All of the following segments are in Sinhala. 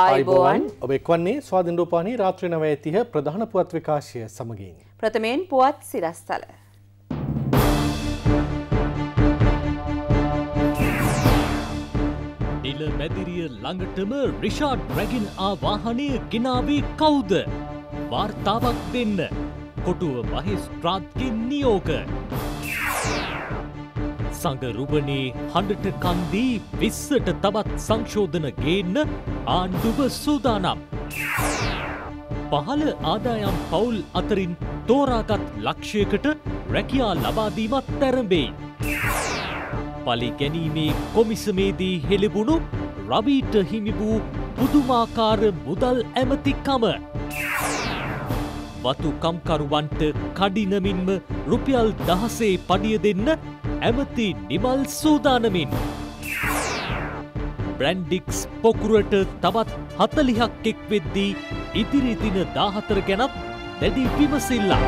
අයිබෝන් ඔබ එක්වන්නේ ස්වාධින් රූපානී රාත්‍රී නවය තිහ ප්‍රධාන පුවත් විකාශය සමගින්. ප්‍රථමයෙන් පුවත් සිරස්තල. නිල මැදිරිය ළඟටම රිෂාඩ් රැගින් ආ වාහනය ගෙනාවේ කවුද? වාර්තාවක් දෙන්න. කොටුව මහිස්ත්‍රාත්ගෙන් නියෝග. සඟරුවනේ හඬට කන්දී විස්සට තවත් සංශෝධන ගේන්න ආණ්ඩුව සූදානම්. පහළ ආදායම් පවුල් අතරින් තෝරාගත් ලක්ෂයකට රැකියා ලබාදීමත් තැරඹේ. පලි ගැනීමේ කොමිසමේදී හෙළිබුණු රවීට හිමිබූ පුදුමාකාර මුදල් ඇමතිකම. වතු කම්කරුවන්ට කඩිනමින්ම රුපියල් දහසේ පඩිය දෙන්න ඇමති නිමල් සූදානමින්. බ්‍රන්්ඩික්ස් පොකුරට තවත් හතලිහක් එෙක් වෙද්දී ඉදිරිදින දාහතර ගැනත් දැඩි විමසිල්ලා.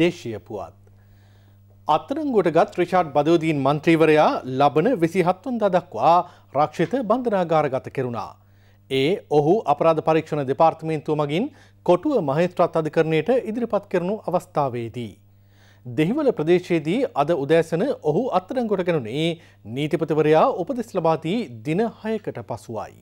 දේශය පුවත්. අත්තරංගොට ගත් ්‍රිෂාඩ් බදෝදීන් මන්ත්‍රීවරයා ලබන විසිහත්වන් දදක්වා රක්ෂිත බන්ධනාගාරගත කෙරුණා. ඒ ඔහු අපරාධ පරීක්ෂණ දෙපාර්තමේන්තුව මගින් කොටුව මහේස්ත්‍රාත් අධිකරණයට ඉදිරිපත් කරනු අවස්ථාවේදී. දෙහිවල ප්‍රදේශයේදී අද උදෑසන ඔහු අත්තරංගොට ගැනුනේ නීතිපතිවරයා උපදෙස් ලබාදී දින හයකට පසුවයි.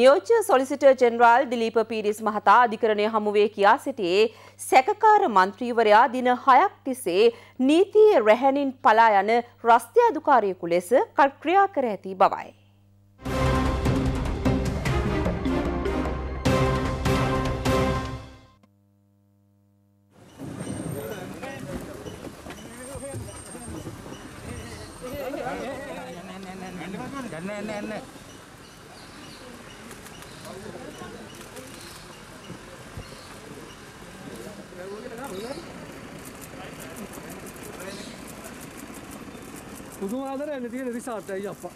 නියෝජ්‍ය සොලිසිට ජෙනරාල් දිලීප පීරිස් මහතා අධිකරණය හමුවේ කියා සිටියේ සැකකාර මන්ත්‍රීවරයා දින හයක් තිසේ නීතිය රැහැණින් පලා යන රස්ත්‍ය අධිකාරියෙකු ලෙස කල් ක්‍රියා කර ඇති බවයි. එන්න එන්න පුදුම ආදරයක් තියෙන රිසාර්ට් එකයි අප්පා.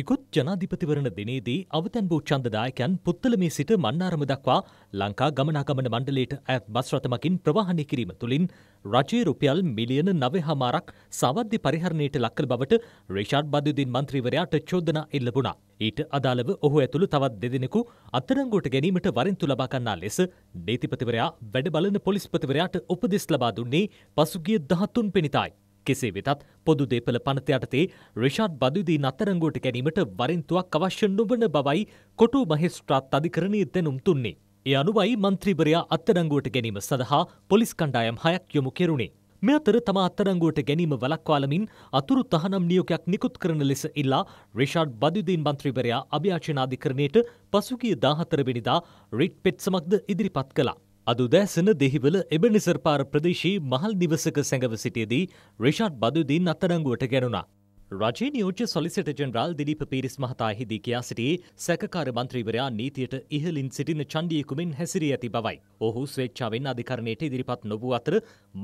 ඉකුත් ජනාධිපතිවරණ දිනේදී අවතැන්බූ චන්දදායකයන් පුත්තලමේ සිට මන්නාරම දක්වා ලංකා ගමනාගමන මණ්ඩලයට ඇත් බස් රථමකින් ප්‍රවාහනය කිරීම තුළින් රජයේ රුපියල් මිලියන නවය හමාරක් සවද්‍ය පරිහරණයට ලක්කල් බවට රේෂාඩ් බදුදින් මන්ත්‍රීවරයාට චෝදනා එල්ලබුණා. ඊට අදාළව ඔහු ඇතුළු තවත් දෙදෙනෙකු අත්තරංගුවට ගැනීමට වරින්තු ලබා ගන්නා ලෙස නීතිපතිවරයා වැඩ බලන පොලිස්පතිවරයාට උපදෙස් ලබා දුන්නේ පසුගිය 13 වෙනිදායි. කෙසේ වෙතත් පොදු දේපළ පනත යටතේ රිෂාඩ් බදුදී නතරංගුවට ගැනීමට වරින්තුවක් අවශ්‍ය නොවන බවයි කොටු මහෙස්ත්‍රාත් අධිකරණයේ දැනුම් දුන්නේ. ඒ අනුවයි මන්ත්‍රීවරයා අත්අඩංගුවට ගැනීම සඳහා පොලිස් කණ්ඩායම් හයක් යොමු කෙරුණේ. මේ අතර තම අත්තරංගුවට ගැනීම වලක්වාලමින් අතුරු තහනම් නියෝගයක් නිකුත් කරන ලෙස ඉල්ලා රිෂාඩ් බදුදීන් මන්ත්‍රීවරයා අභ්‍යාචනාධිකරණයට පසුගිය 14 වෙනිදා රිට් පෙත්සමක්ද ඉදිරිපත් කළා. අද උදෑසන දෙහිවල එබනිසර්පාර ප්‍රදේශයේ මහල් නිවසක සැඟව සිටියදී රිෂාඩ් බදුදීන් අත්අඩංගුවට ගැනුණා. රජයේ නියෝජ්‍ය සොලිසිට ජෙනරාල් දිලීප පීරිස් මහතා එහිදී කියා සිටියේ සැකකාර මන්ත්‍රීවරයා නීතියට ඉහලින් සිටින චණ්ඩියෙකුමින් හැසිරී ඇති බවයි. ඔහු ස්වේච්ඡාවෙන් අධිකරණයට ඉදිරිපත් නොවූ අතර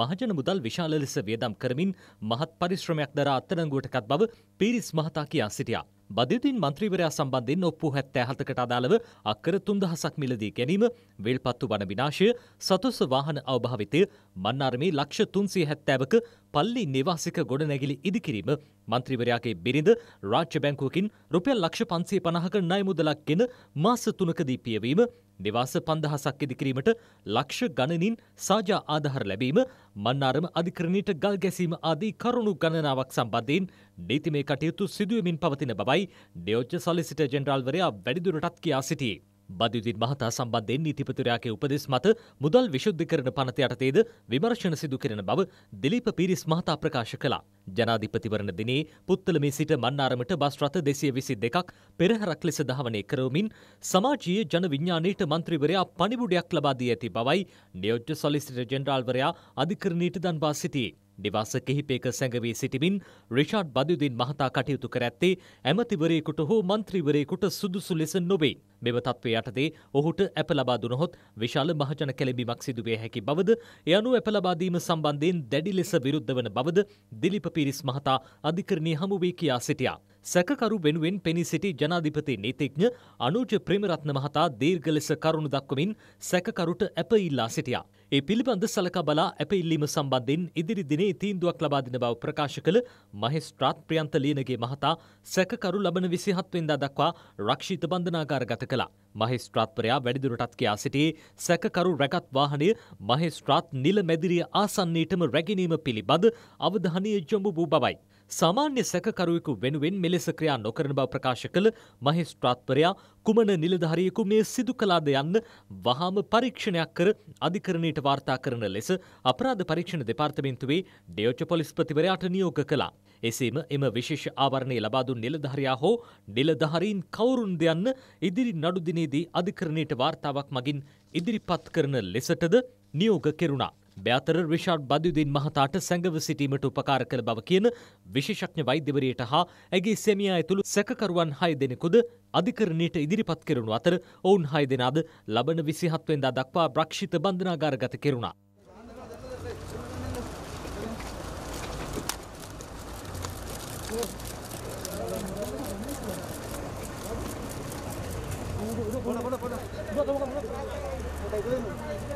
මහජන මුදල් විශාල ලෙස වියදම් කරමින් මහත් පරිශ්‍රමයක් දරා අත්අඩංගුවටකත් බව පීරිස් මහතා කියා සිටියා. බදයුතින් මන්ත්‍රීවරයා සම්බන්ධෙන් ඔප්පු හැත්තෑ හතකට අදාළව අක්කර තුන්දහසක් මිලදී ගැනීම වෙල්පත්තු වන විනාශය සතුස්ස වාහන අවභාවිතය මන්නාර්මේ ලක්ෂ තුන්සේ හැත්තෑවක පල්ලි නිවාසික ගොඩනැගිලි ඉදිකිරීම මන්ත්‍රීවරයාගේ බිරිඳ රාජ්‍ය බැංකුවකින් රුපියල් ලක්ෂ පන්සේ පණහක ණය මුදලක් ගෙන මාස තුනකදී පියවීම නිවාස පන්දහසක් ඉදිකිරීමට ලක්ෂ ගණනින් සාජා ආධාර ලැබීම මන්නාරම අධිකරණයට ගල් ගැසීම ආදී කරුණු ගණනාවක් සම්බන්ධයෙන් නීතිමය කටයුතු සිදුවමින් පවතින බවයි නියෝජ්‍ය සොලිසිටර් ජෙනරාල්වරයා වැඩිදුරටත් කියා සිටියේ. බදුදින් මහතා සම්බන්ධයෙන් නීතිපතිරයාගේ උපදෙස් මත මුදල් විශුද්ධිකරණ පනත යටතේද විමර්ශන සිදු කරන බව දිලීප පිරිස් මහතා ප්‍රකාශ කළා. ජනාධිපතිවරණ දිනේ පුත්තලමේ සිට මන්නාරමට බස් රථ දෙසිය විසි දෙකක් පෙරහරක් ලෙස දහවනය කරවමින් සමාජීය ජන විඥානයට මන්ත්‍රීවරයා පණිවුඩයක් ලබා දී ඇති බවයි නියෝජ්‍ය සොලිසිටර් ජෙනරාල්වරයා අධිකරණීට දන්වා සිටියේ. නිවාස කිහිපයක සැඟවී සිටිමින් රිෂාඩ් බදුදින් මහතා කටයුතු කර ඇත්තේ ඇමතිවරයෙකුට හෝ මන්ත්‍රීවරයෙකුට සුදුසු ලෙස නොවේ. මෙම තත්ත්වය යටතේ ඔහුට ඇප ලබා දුනහොත් විශාල මහජන කැළඹීමක් සිදුවේ හැකි බවද එ අනුව ඇප ලබා දීම සම්බන්ධයෙන් දැඩි ලෙස විරුද්ධ වන බවද දිලිප පිරිස් මහතා අධිකරණයේ හමුවේ කියා සිටියා. සැකකරු වෙනුවෙන් පෙනී සිටි ජනාධිපති නීතිඥ අනුජ ප්‍රේමරත්න මහතා දීර්ඝ ලෙස කරුණු දක්වමින් සැකකරුට ඇප ඉල්ලා සිටියා. ඒ පිළිබඳ සලකා බලා ඇප ඉල්ලීම සම්බන්ධයෙන් ඉදිරි දිනේ තීන්දුවක් ලබා දෙන බව ප්‍රකාශ කළ මහේස්ත්‍රාත් ප්‍රියන්ත ලියනගේ මහතා සැකකරු ලබන 27 වෙනිදා දක්වා රක්ෂිත බන්ධනාගාරගත කළා. මහිස්ත්‍රාත්වරයා වැඩිදුරටත් කියා සිටි සැකකරු රැගත් වාහනය මහිස්ත්‍රාත් නිල මැදිරිය ආසන්නයටම රැගෙනීම පිළිබඳ අවධානය යොමු වූ බවයි. සාමාන්‍ය සැකකරුවෙකු වෙනුවෙන් මෙලෙස ක්‍රියා නොකරන බව ප්‍රකාශ කළ මහේස්ත්‍රාත්වරයා කුමන නිලධාරියෙකු මේ සිදු කළාද යන්න වහාම පරීක්ෂණයක් කර අධිකරණයට වාර්තා කරන ලෙස අපරාධ පරීක්ෂණ දෙපාර්තමේන්තුවේ ඩයෝච පොලිස්පතිවරයාට නියෝග කළා. එසේම එම විශේෂ ආවරණය ලබාදුන් නිලධහරයා හෝ නිලධහරීන් කවුරුන් දෙයන්න ඉදිරි නඩුදිනේදී අධිකරණයට වාර්තාවක් මගින් ඉදිරිපත් කරන ලෙසටද නියෝග කෙරුණා. මෙතර රිෂාඩ් බදුදීන් මහතාට සැඟව සිටීමට උපකාර කළ බව කියන විශේෂඥ වෛද්‍යවරයට හා ඇගේ සැමියා ඇතුළු සැකකරුවන් හය දෙනෙකුද අධිකරණයට ඉදිරිපත් කෙරුණු අතර ඔවුන් හය දෙනාද ලබන විසිහත්වෙන්දා දක්වා භ්‍රක්ෂිත බන්ධනාගාරගත කෙරුණා.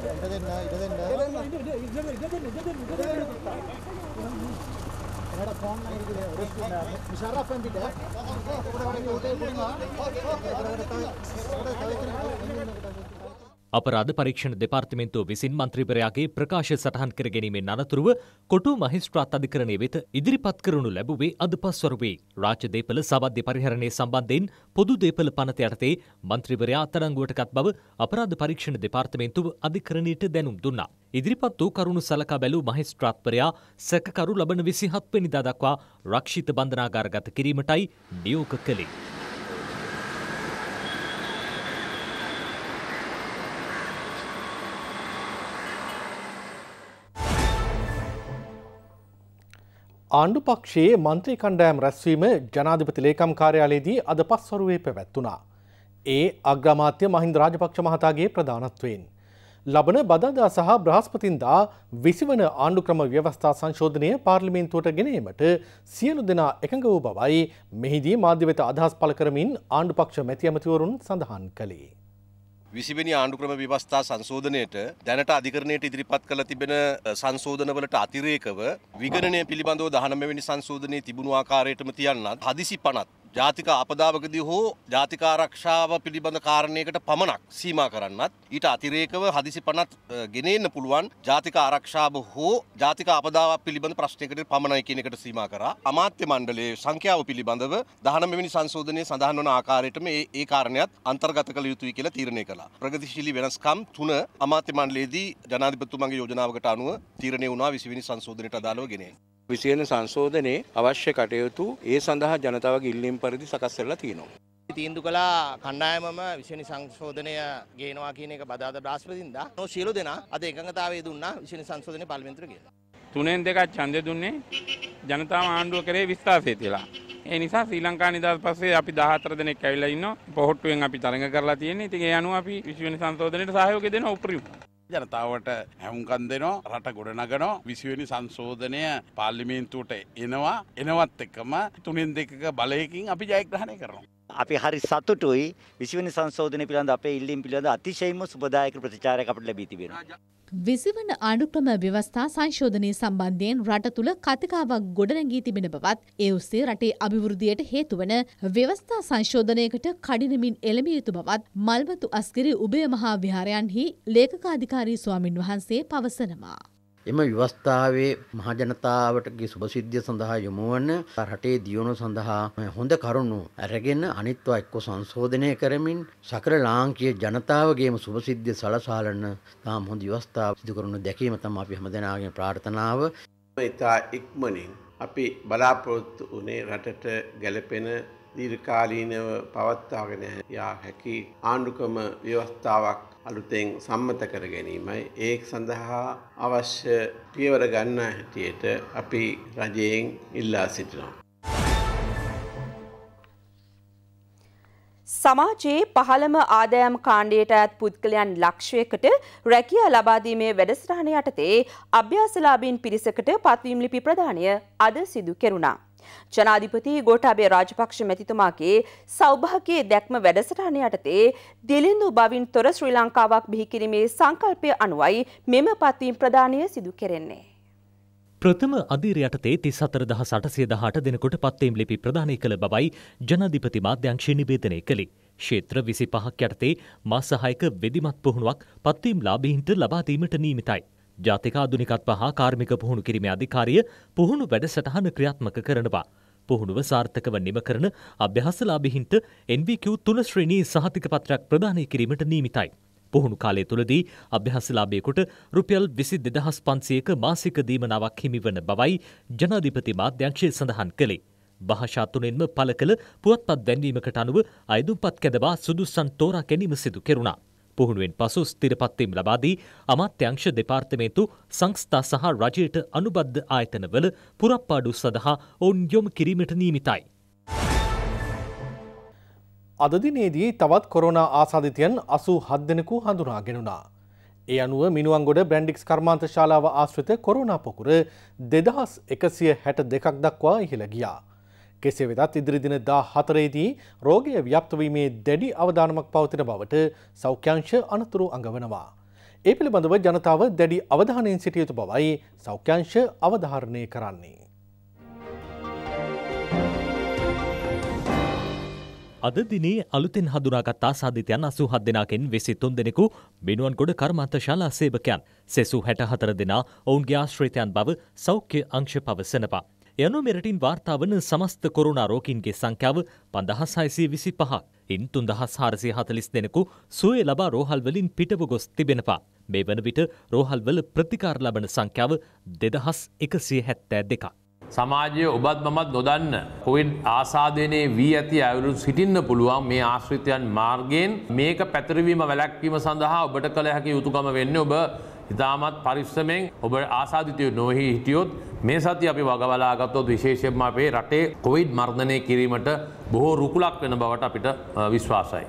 ඉඩ දෙන්න ඉඩ දෙන්න ಮುಷರಫ್ ಅಂತಿದ್ದೆ ಹೊರಗಡೆ ತಲೆ අපරාධ පරීක්ෂණ දෙපාර්තමේන්තුව විසින් මන්ත්‍රීවරයාගේ ප්‍රකාශ සටහන් කර ගැනීමෙන් අනතුරුව කොටු මහිස්ත්‍රාත් අධිකරණය වෙත ඉදිරිපත් කරනු ලැබුවේ අද පස්වරුවේ. රාජ්‍යදේපල සවද්‍ය පරිහරණය සම්බන්ධයෙන් පොදු දේපල පනත යටතේ මන්ත්‍රීවරයා අත්අඩංගුවටගත් බව අපරාධ පරීක්ෂණ දෙපාර්තමේන්තුව අධිකරණයට දැනුම් දුන්නා. ඉදිරිපත් වූ කරුණු සලකා බැලූ මහිස්ත්‍රාත්වරයා සැකකරු ලබන විසිහත් වෙනිදා දක්වා රක්ෂිත බන්ධනාගාරගත කිරීමටයි නියෝග කළේ. ආණ්ඩු පක්ෂයේ මන්ත්‍රී කණ්ඩෑම් රැස්වීම ජනාධිපති ලේකම් කාර්යාලයේදී අද පස්වරුවේ පැවැත්වුණා. ඒ අග්‍රාමාත්‍ය මහින්ද රාජපක්ෂ මහතාගේ ප්‍රධානත්වයෙන්. ලබන බදදා සහ බ්‍රහස්පතින්දා විසිවන ආණ්ඩු ක්‍රම ව්‍යවස්ථා සංශෝධනය පාර්ලිමේන්තුවට ගෙනීමට සියලු දෙනා එකඟ වූ බවයි මෙහිදී මාධ්‍ය වෙත අදහස් පළ කරමින් ආණ්ඩු පක්ෂ මැති ඇමතිවරුන් සඳහන් කළේ. විසිවෙනි ආණ්ඩුක්‍රම ව්‍යවස්ථා සංශෝධනයට දැනට අධිකරණයට ඉදිරිපත් කළ තිබෙන සංශෝධනවලට අතිරේකව විගණනය පිළිබඳව දහනමවැනි සංශෝධනය තිබුණු ආකාරයටම තියන්නත් හදිසි පනත් ජාතික අපදාවකදී හෝ ජාතික ආරක්ෂාව පිළිබඳ කාරණයකට පමණක් සීමා කරන්නත් ඊට අතිරේකව හදිසි පනත් ගෙනෙන්න පුළුවන් ජාතික ආරක්ෂාව හෝ ජාතික අපදාවක් පිළිබඳ ප්‍රශ්නයකට පමණයි කියන එකට සීමා කරා අමාත්‍ය මණ්ඩලයේ සංඛ්‍යාව පිළිබඳව 19 වෙනි සංශෝධනයේ සඳහන් වන ආකාරයට මේ ඒ කාරණයක් අන්තර්ගත කළ යුතුයි කියලා තීරණය කළා. ප්‍රගතිශීලී වෙනස්කම් තුන අමාත්‍ය මණ්ඩලයේදී ජනාධිපතිතුමාගේ යෝජනාවකට අනුව තීරණය වුණා 20 වෙනි සංශෝධනයට අදාළව ගෙනෙන්නේ. විසියන සංශෝධනයේ අවශ්‍ය කටයුතු ඒ සඳහා ජනතාවගේ ඉල්ලීම් පරිදි සකස් කරලා තියෙනවා. තීන්දු කලා කණ්ඩායමම විශෂනි සංශෝධනය ගේනවා කියන එක බදාද බ්‍රාස්පතින්ද නො සියලු දෙෙන අද එකඟතාවේ දුන්න විශෂනි සංශෝධනය පල්මිත්‍ර කියලා. තුනෙන් දෙකත් චන්දය දුන්නේ ජනතාව ආණ්ඩුව කරේ විස්ථාසය තිලා. ඒ නිසා ශ්‍රී ලංකා නිදහස් පස්සේ අපි 14 දෙනෙක් ඇවිල්ලා ඉන්නවා. පොහොට්ටුවෙන් අපි තරඟ කරලා තියෙන්නේ. ඉතින් ඒ අනුව අපි විශ්වවිද්‍යාල සංශෝධනයේ සහයෝගය දෙන උපරිම ජනතාවට හැමුකන් දෙනවා රට ගොඩනගනෝ විසිවෙනි සංශෝධනය පාර්ලිමේන්තුවට එනවා එනවත් එකම තුනෙන් දෙකක බලයකින් අපි ජයග්‍රහණය කරනවා. අපි හරි සතුටුයි විසිවනි සංශෝධනය පිළිබඳ අපේ ඉල්ලීම් පිළිබඳ අතිශයින්ම සුබදායක ප්‍රතිචාරයක් අපට ලැබී තිබෙනවා. විසිවන අනුක්‍රම ව්‍යවස්ථා සංශෝධනය සම්බන්ධයෙන් රට තුළ කතිකාවක් ගොඩනැගී තිබෙන බවත් ඒ ඔස්සේ රටේ අභිවෘද්ධියට හේතුවන ව්‍යවස්ථා සංශෝධනයකට කඩිනමින් එළඹිය යුතු බවත් මල්වතු අස්ගිරි උභය මහා විහාරයන්හි ලේඛකාධිකාරී ස්වාමින් වහන්සේ පවසනවා. එම විවස්ථාවේ මහජනතාවටගේ සුභසිද්ධිය සඳහා යොමුවන රටේ දියුණු සඳහා හොඳ කරුණු ඇරගෙන අනිත්වා එක්ක සංශෝධනය කරමින් සකර ලාංකීය ජනතාවගේම සුභසිද්ධිය සලසාලන තාම හොඳ විවස්ථාව සිදු කරනු දැකීම තම අපි හැමදෙනාගේ ප්‍රාර්ථනාව. ඉතා ඉක්මනින් අපි බලාපොරොත්තු වනේ රටට ගැලපෙන දීර්ඝකාලීනව පවත්වාගෙන යා හැකි ආණ්ඩුක්‍රම ව්‍යවස්ථාවක් අලුතෙන් සම්මත කර ගැනීමයි ඒ සඳහා අවශ්‍ය පියවර ගන්න හැටියට අපි රජයෙන් ඉල්ලා සිටිනවා. සමාජයේ පහළම ආදායම් කාණ්ඩයට ඇත් පුද්ගලයන් ලක්ෂයකට රැකිය ලබාදීමේ වැඩසටහන යටතේ අභ්‍යාසලාබීන් පිරිසකට පත්වීම් ලිපි ප්‍රධානය අද සිදු කෙරුණා. ජනාධිපති ගෝටාබේ රාජපක්ෂ මැතිතුමාගේ සෞභාගයේ දැක්ම වැඩසටහන යටතේ දිලිඳු බවින් තොර ශ්‍රී ලංකාවක් බිහිකිරීමේ සංකල්පය අනුවයි මෙම පත්වීම් ප්‍රදානය සිදු කෙරෙන්නේ. ප්‍රථම අධීර යටතේ තිස් අතර දහ සටසය දහට දෙනකොට පත්තේම් ලිපි ප්‍රධානය කළ බවයි ජනධිපති මාධ්‍යංශය නිබේදනය කළේ. ක්ෂේත්‍ර විසි පහක් යටතේ මස් සහයක වෙදිමත් පුහුණුවක් පත්වීම් ලාබීහින්ට ලබාදීමට නීමිතයි. ජාතික ආදුනිකත්ව හා කාර්මික පුහුණු කිරීම අධිකාරිය පුහුණු වැඩසටහන ක්‍රියාත්මක කරනවා. පුහුණුව සාර්ථකව නිම කරන අභ්‍යාසලාභිහින්ට NBQ තුන ශ්‍රේණී සහතික පත්‍රයක් ප්‍රදානය කිරීමට නීමිතයි. පුහුණු කාලය තුළදී අභ්‍යාසලාභයෙකුට රුපියල් විසි දෙදහස් පන්සියක මාසික දීමනාවක් හිමිවන බවයි ජනාධිපති මාධ්‍යංශය සඳහන් කළේ. භාෂා තුනෙන්ම පල කළ පුවත්පත් දැන්වීමකට අනුව අයදුම්පත් කැදවා සුදුසන් තෝරා ගැනීම සිදු කෙරුණා. පුහුණුවෙන් පසු ස්ථිරපත්වීම් ලබාදී අමාත්‍යංශ දෙපාර්තමේන්තු සංස්ථා සහ රජයට අනුබද්ධ ආයතනවල පුරප්පාඩු සඳහා ඔවුන් යොමු කිරීමට නීමිතයි. අදදිනේදී තවත් කොරෝනා ආසාධිතයන් අසූ හද්දෙනකු හඳුනා ගෙනුණා. ඒ අනුව මිනුවන්ගොඩ බ්‍රන්ඩික්ස් කර්මාන්ත ශාලාව ආශ්‍රිත කොරුණා පොකුර දෙදහස් එකසිය හැට දෙකක් දක්වා ඉහළ ගියා. කෙසේ වෙදත් ඉදිරිදින දා හතරේදී රෝගය ව්‍යප්තවීමේ දැඩි අවධානමක් පවතින බවට සෞඛ්‍යංශ අනතුරු අඟවනවා. ඒ පිළිබඳව ජනතාව දැඩි අවධානයෙන් සිටියයුතු බවයි සෞඛ්‍යංශ අවධාරණය කරන්නේ. අද දිනේ අලුතෙන් හඳුනාගත් ආසාධිතයන් අසූ හත් දෙනාකෙන් වෙසි තුන් දෙනෙකු බෙනුවන් ගොඩ කර්මන්ත ශාලා සේවකයන් සෙසු හැට හතර දෙනා ඔවුන්ගේ ආශ්‍රිතයන් බව සෞඛ්‍ය අංශ පවසනවා. යනු මෙරටින් වාර්තාාවන සමස්ත කොරුණා රෝකින්ගේ සංඛ්‍යාව පඳහස් හයිසේ විසි පහක් ඉන් තුන්දහස් හාරසිය හතලිස් දෙනෙකු සුවේ ලබා රෝහල්වලින් පිටව ගොස් තිබෙනවා. මේ වන විට රෝහල්වල ප්‍රතිකාර ලබන සංඛ්‍යාව දෙදහස් එකසිය හැත්තෑ දෙකක්. සමාජය ඔබත් මමත් නොදන්න කොවින් ආසාධනයේ වී ඇති ඇවුරු සිටින්න පුළුවන් මේ ආශ්‍රිතයන් මාර්ගයෙන් මේක පැතිරවීම වැලැක්වීම සඳහා ඔබට කළ හැකි යුතුකම වෙන්න ඔබ ඉතාමත් පරිස්සමෙන් ඔබ ආසාධිතය නොහි හිටියොත් මේ සති අපි වගවලාගත්තොත් විශේෂයෙන්ම අපේ රටේ කොවිඩ් මර්ධනය කිරීමට බොහෝ රුකුලක් වෙන බවට අපිට විශ්වාසයි.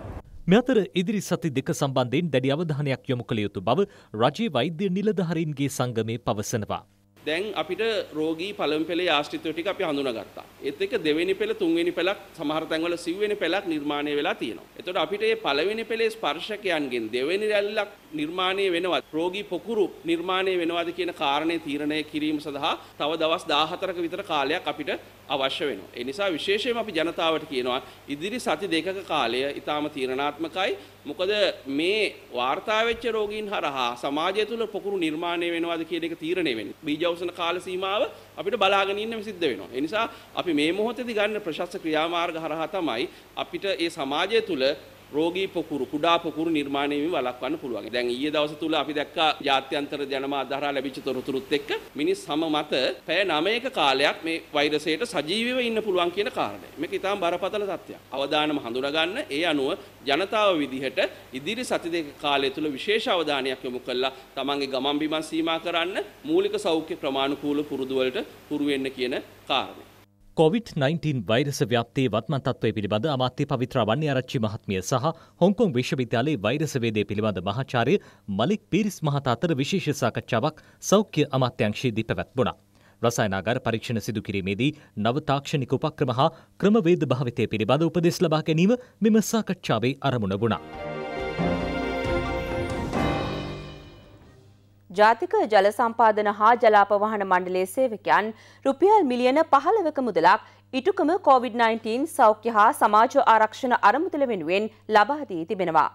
මෙතර ඉදිරි සති දෙක සම්බන්ධයෙන් දැඩි අවධානයක් යොමු කළ යුතු බව රජයේ වෛද්‍ය නිලධාරීන්ගේ සංගමේ පවසනවා. දැන් අපිට රෝගී පළවෙනි පෙළේ ආශ්‍රිතව ටික අපි හඳුනාගත්තා. ඒත් එක්ක දෙවෙනි පෙළ තුන්වෙනි පෙළක් සමහර තැන්වල සිව්වෙනි පෙළක් නිර්මාණය වෙලා තියෙනවා. එතකොට අපිට මේ පළවෙනි පෙළේ ස්පර්ශකයන්ගෙන් දෙවෙනි රැල්ලක් නිර්මාණය වෙනවද රෝගී පොකුරු නිර්මාණය වෙනවද කියන කාරණේ තීරණය කිරීම සඳහා තව දවස් 14ක විතර කාලයක් අපිට අවශ්‍ය වෙනවා. ඒ නිසා විශේෂයෙන්ම අපි ජනතාවට කියනවා ඉදිරි සති දෙකක කාලය ඊටාම තීරණාත්මකයි. මොකද මේ වාර්තා වෙච්ච රෝගීන් හරහා සමාජය තුළ පොකුරු නිර්මාණය වෙනවාද කියන එක තීරණය වෙන්නේ. බීජවසන කාල සීමාව අපිට බලාගෙන ඉන්න සිද්ධ වෙනවා. ඒ නිසා අපි මේ මොහොතේදී ගන්න ප්‍රශස්ත ක්‍රියාමාර්ග හරහා තමයි අපිට ඒ සමාජය තුළ රෝගී පොකුරු කුඩා පොකුරු නිර්මාණය වීම වළක්වන්න පුළුවන්. දැන් ඊයේ දවස තුල අපි දැක්කා ජාත්‍යන්තර ජනමා ආධාරා ලැබිච්ච තොරතුරුත් එක්ක මිනිස් සම මත පැය 9ක කාලයක් මේ වෛරසයට සජීවීව ඉන්න පුළුවන් කියන කාරණය. මේක ඊටාම් බරපතල තත්ත්වයක්. අවදානම හඳුනාගන්න ඒ අනුව ජනතාව විදිහට ඉදිරි සති දෙක කාලය තුල විශේෂ අවධානයක් යොමු කරලා තමන්ගේ ගමන් බිමන් සීමා කරන්න මූලික සෞඛ්‍ය ප්‍රමාණිකූල පුරුදු වලට පුරු වෙන්න කියන කාරණය. කොවිD-19 වෛරස ව්‍යප්තියේ වත්මන් තත්ත්වය පිළිබඳ අමාත්‍ය පවිත්‍ර වන්නේ ආරච්චි මහත්මිය සහ හොංකොං විශ්වවිද්‍යාලයේ වෛරස වේදය පිළිබඳ මහාචාර්ය මලික් පීරිස් මහතා අතර විශේෂ සාකච්ඡාවක් සෞඛ්‍ය අමාත්‍යාංශයේදී පැවැත්වුණා. රසායනාගාර පරීක්ෂණ සිදු කිරීමේදී නව තාක්ෂණික උපක්‍රම හා ක්‍රමවේද භාවිතය පිළිබඳ උපදෙස් ලබා ගැනීම මෙම සාකච්ඡාවේ අරමුණ වුණා. ජාතික ජල සම්පාදන හා ජලාපවාහන මණ්ඩලයේ සේවකයන් රුපියල් මිලියන පහළවක මුදලක් ඉටුකම COVID-19 සෞඛ්‍ය හා සමාජ ආරක්ෂණ අරමුදල වෙනුවෙන් ලබා දී තිබෙනවා.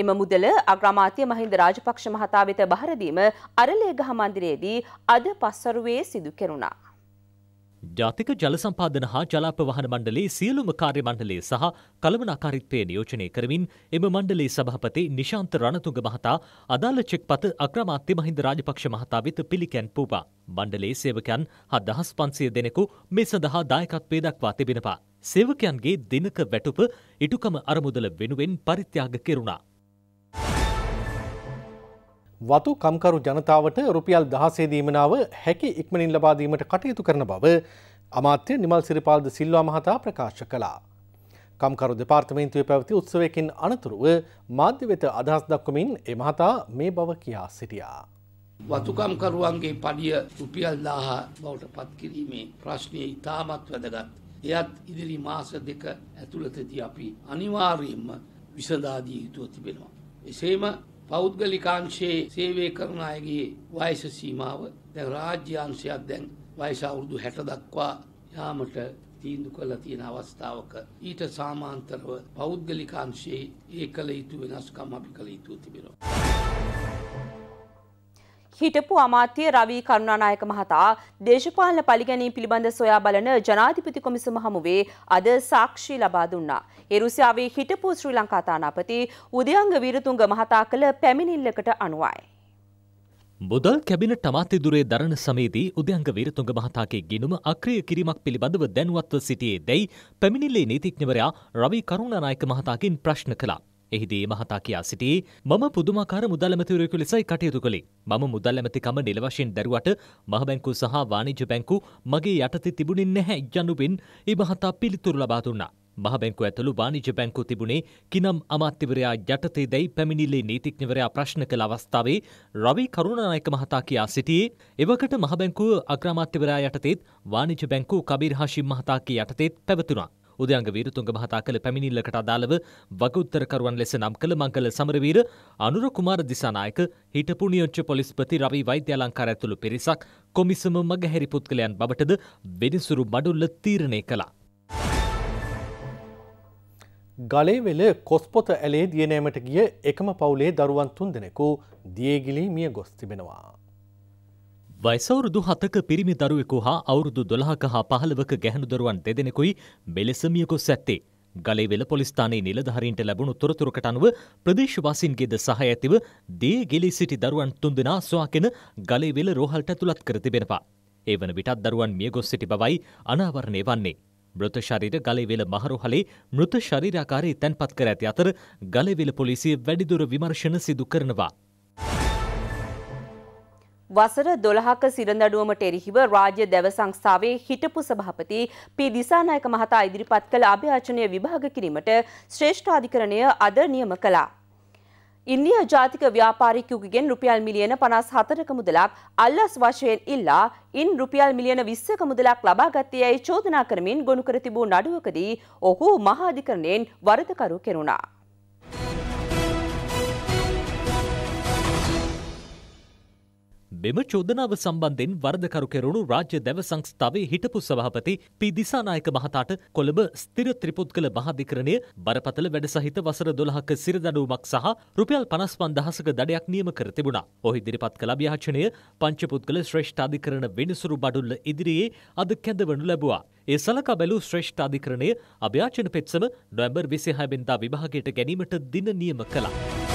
එම මුදල අග්‍රාමාත්‍ය මහින්ද රාජපක්ෂ මහතා වෙත බහර දීම අරලේගහ මන්දිරයේදී අද පස්වරුවේ සිදු කෙරුණා. ජාතික ජලසම්පාදන හා ජලාපවහන මණ්ඩලේ සියලුම කාර්ය මණ්ඩලේ සහ කළමනාකාරිත්වය නියෝජනය කරමින් එම මණ්ඩලේ සභාපති නිශාන්ත රණතුංග මහතා අදාළ චෙක්පත අක්‍රමාත්‍ය මහින්ද රාජපක්ෂ මහතා වෙත පිළිකැන් පූවා. මණ්ඩලේ සේවකයන් හදහස් පන්සිය දෙනෙකු මේ සඳහා දායකත්වය දක්වා තිබෙනවා. සේවකයන්ගේ දිනක වැටුප ඉටුකම අරමුදල වෙනුවෙන් පරිත්‍යාග කෙරුණා. වතු කම්කරු ජනතාවට රුපියල් දහසේ දීමනාව හැකි ඉක්මනින් ලබාදීමට කටයුතු කරන බව අමාත්‍ය නිමල් සිරිපාල්ද සිල්වා මහතා ප්‍රකාශ කළා. කම්කරු දෙපාර්තමේන්තුවේ පැවති උත්සවයකින් අනතුරුව මාධ්‍ය වෙත අදහස් දක්වමින් එමහතා මේ බව කියා සිටියා. වතුකම්කරුවන්ගේ පඩිය රුපියල් දාහ බවට පත්කිරීමේ ප්‍රශ්නය ඉතාමත් වැදගත්. එයත් ඉදිරි මාස දෙක ඇතුළතදී අපි අනිවාර්යෙන්ම විසඳාදී යුතුව තිබෙනවා. එසේම පෞද්ගලිකාංශයේ සේවය කරන අයගේ වයස සීමාව දැන් රාජ්‍යාංශයක් දැන් වයස අවුරුදු 60 දක්වා යාමට තීන්දුව කළා තියෙන අවස්ථාවක ඊට සාමාන්තරව පෞද්ගලිකාංශයේ ඒ කළ යුතු වෙනස්කම් අපි කළ යුතු තිබෙනවා හිටපු අමාත්‍ය රවී කරුණානායක මහතා දේශපාලන පරිගැනීම් පිළිබඳ සොයා බලන ජනාධිපති කොමිසම හමුවේ අද සාක්ෂි ලබා දුන්නා. ඒ රුසියාවේ හිටපු ශ්‍රී ලංකා තානාපති උදයංග වීරතුංග මහතා කළ පැමිණිල්ලකට අනුවයි. මුදල් කැබිනට අමාත්‍යදුරේ දරණ සමේදී උදයංග වීරතුංග මහතාගේ ගිණුම අක්‍රිය කිරීමක් පිළිබඳව දැනුවත්ව සිටියේ දැයි පැමිණිල්ලේ නීතිඥවරයා රවි කරුණානායක මහතාගෙන් ප්‍රශ්න කළා. එහිදී මහතා කියා සිටී මම පුදුමාකාර මුදල් ඇමතිවරයෙකු ලෙසයි කටයුතු කළේ. මම මුදල් ඇමතිකම නිල වශයෙන් දැරුවට මහබැංකු සහ වාණිජ්‍ය බැංකු මගේ යටතේ තිබුණේ නැහැ යනුවෙන් ඒ මහතා පිළිතුරු ලබා දුන්නා. මහබැංකු ඇතුළු වාණිජ්‍ය බැංකු තිබුණේ කිනම් අමාත්‍යවරයා යටතේ දැයි පැමිණිල්ලේ නීතිඥවරයා ප්‍රශ්න කළ අවස්ථාවේ රවි කරුණානායක මහතා කියා සිටියේ එවකට මහබැංකුව අග්‍රාමාත්‍යවරයා යටතේත් වාණිජ්‍ය බැංකු කබීර් හාෂිම් මහතා කී යටතේත් පැවතුණා. උදයංග වීරතුංග මහතා කළ පැමිණිල්ලකට අදාළව වගඋත්තරකරුවන් ලෙස නම් කළ මංගල සමරවීර අනුර කුමාර දිසානායක හිටපු නියෝජ්‍ය පොලිස්පති රවි වෛද්‍යාලංකාර ඇතුළු පිරිසක් කොමිසම මගහැරි පුද්ගලයන් බවටද වෙනිසුරු මඩුල්ල තීරණය කළා. ගලේවෙල කොස්පොත ඇලේ දියනෑමට ගිය එකම පවුලේ දරුවන් තුන් දෙනෙකු දියගිලි මිය ගොස් තිබෙනවා. වයිසවුරුදු හතක පිරිමි දරුවෙකු හා අවුරුදු දොළහක හා පහළවක ගැහණු දරුවන් දෙදෙනෙකුයි මෙලෙසමියකොස් ඇත්තේ. ගලේවෙල පොලිස්ථානයේ නිලධහරින්ට ලැබුණු තොරතුරකට අනුව ප්‍රදේශවාසින්ගේද සහ ඇතිව දේ ගෙලී සිටි දරුවන් තුන්දෙනා සොයාගෙන ගලේවෙල රෝහල්ට ඇතුළත් කර තිබෙනවා. ඒ වන විටත් දරුවන් මියගොස් සිටි බවයි අනාවරණය වන්නේ. මෘත ශරීර ගලේවෙල මහරුහලේ මෘත ශරීරාකාරී තැන්පත් කර ඇති අතර ගලේවෙල පොලිසිය වැඩිදුර විමර්ශන සිදු කරනවා. වසර 12ක සිරදඬුවමට එරෙහිව රාජ්‍ය දැව සංස්ථාවේ හිටපු සභාපති පී දිසානායක මහතා ඉදිරිපත් කළ අභියාචනය විභාග කිරීමට ශ්‍රේෂ්ඨාධිකරණය අද නියම කළා. ඉන්දියා ජාතික ව්‍යාපාරිකයෙකුගෙන් රුපියල් මිලියන 54ක මුදලක් අල්ලස් වශයෙන් ඉල්ලා ඉන් රුපියල් මිලියන 20ක මුදලක් ලබා ගත්තේ යයි චෝදනා කරමින් ගොනු කර තිබූ නඩුවකදී ඔහු මහාධිකරණයෙන් වරදකරු කෙරුණා. මෙම චෝදනාව සම්බන්ධෙන් වරදකරු කෙරුණු රාජ්‍ය දැව සංස්ථාවේ හිටපු සභාපති පි දිසානායක මහතාට කොළඹ ස්ථිර ත්‍රිපුද්ගල මහාධිකරණය බරපතල වැඩ සහිත වසර දොළහක සිරදඩුවමක් සහ රුපියල් පනස්පන් දහසක දඩයක් නියම කර තිබුණා. ඔහි දිරිපත් කළ අභ්‍යාචනය පංචපුද්ගල ශ්‍රේෂ්ඨාධිකරණ වෙනසුරු බඩුල්ල ඉදිරියේ අද කැඳවනු ලැබවා. ඒ සලකා බැලූ ශ්‍රේෂ්ඨ අධිකරණය අභ්‍යාචන පෙත්සම නොවැම්බර් විසිහයබෙන්දා විභාගයට ගැනීමට දින නියම කළා.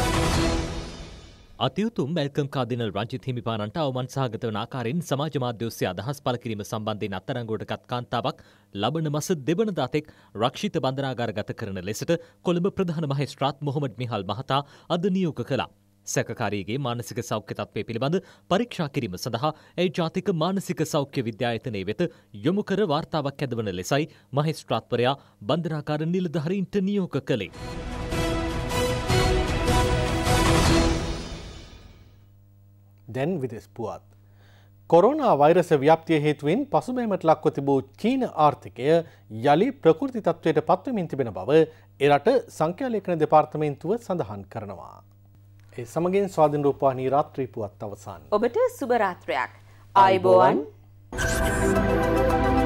අතියුතුම් මැල්කම් කාදිනල් රංචිත් හිමිපාණන්ට අවමන් සහගත වන ආකාරයෙන් සමාජ මාධ්‍ය ඔස්සේ අදහස් පළ කිරීම සම්බන්ධයෙන් අත්අඩංගුවටගත් කාන්තාවක් ලබන මස දෙවනදා තෙක් රක්ෂිත බන්ධනාගාරගත කරන ලෙසට කොළඹ ප්‍රධාන මහේස්ත්‍රාත් මොහොමඩ් මිහල් මහතා අද නියෝග කළා. සැකකාරීගේ මානසික සෞඛ්‍ය තත්ත්වය පිළිබඳ පරීක්ෂා කිරීම සඳහා ඇය ජාතික මානසික සෞඛ්‍ය විද්‍යායතනයේ වෙත යොමු කර වාර්තාවක් ඇදවන ලෙසයි මහේස්ත්‍රාත්වරයා බන්ධනාකාර නිලධාරීන්ට නියෝග කළේ. දැන් විදෙස් පුවත්. කොරෝනා වෛරස ව්‍යප්තිය හේතුවෙන් පසුබෑමට ලක්ව තිබූ චීන ආර්ථිකය යළි ප්‍රකෘති තත්ත්වයට පත්වමින් තිබෙන බව එරට සංඛ්‍යාලේඛන දෙපාර්තමේන්තුව සඳහන් කරනවා. ඒ සමගින් ස්වාධීන රූපවාහිනී රාත්‍රී පුවත් අවසන්. ඔබට සුබ රාත්‍රයක්. ආයුබෝවන්. Thank you.